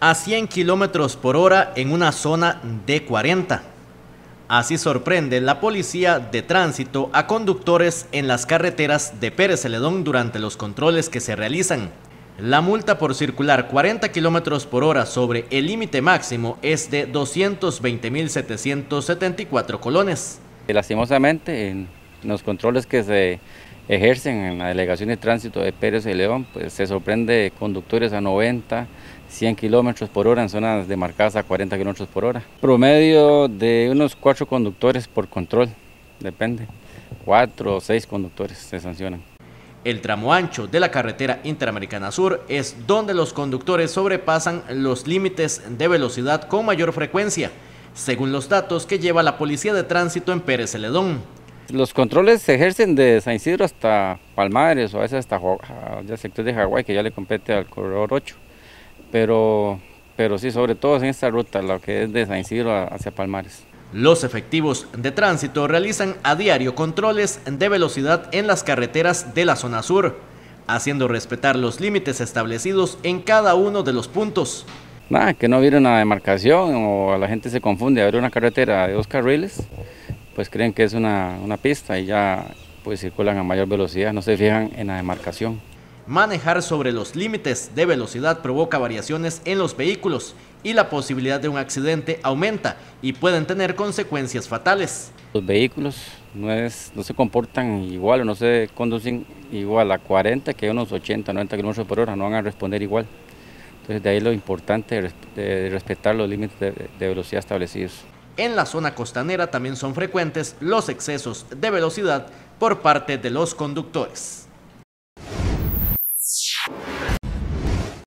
a 100 kilómetros por hora en una zona de 40. Así sorprende la policía de tránsito a conductores en las carreteras de Pérez Celedón durante los controles que se realizan. La multa por circular 40 kilómetros por hora sobre el límite máximo es de 220.774 colones. Lastimosamente, en los controles que se ejercen en la delegación de tránsito de Pérez y León, pues se sorprende conductores a 90, 100 kilómetros por hora en zonas demarcadas a 40 kilómetros por hora. Promedio de unos cuatro conductores por control, depende. cuatro o seis conductores se sancionan. El tramo ancho de la carretera Interamericana Sur es donde los conductores sobrepasan los límites de velocidad con mayor frecuencia, según los datos que lleva la Policía de Tránsito en Pérez Celedón los controles se ejercen de San Isidro hasta Palmares o a veces hasta el ah, sector de Hawái que ya le compete al corredor 8. Pero, pero sí, sobre todo en esta ruta, lo que es de San Isidro hacia Palmares. Los efectivos de tránsito realizan a diario controles de velocidad en las carreteras de la zona sur, haciendo respetar los límites establecidos en cada uno de los puntos. Nada, que no viene una demarcación o la gente se confunde, Abre una carretera de dos carriles pues creen que es una, pista y ya pues circulan a mayor velocidad, no se fijan en la demarcación. Manejar sobre los límites de velocidad provoca variaciones en los vehículos y la posibilidad de un accidente aumenta y pueden tener consecuencias fatales. Los vehículos no, no se comportan igual o no se conducen igual a 40 que a unos 80, 90 kilómetros por hora, no van a responder igual. Entonces de ahí lo importante de respetar los límites de velocidad establecidos. En la zona costanera también son frecuentes los excesos de velocidad por parte de los conductores.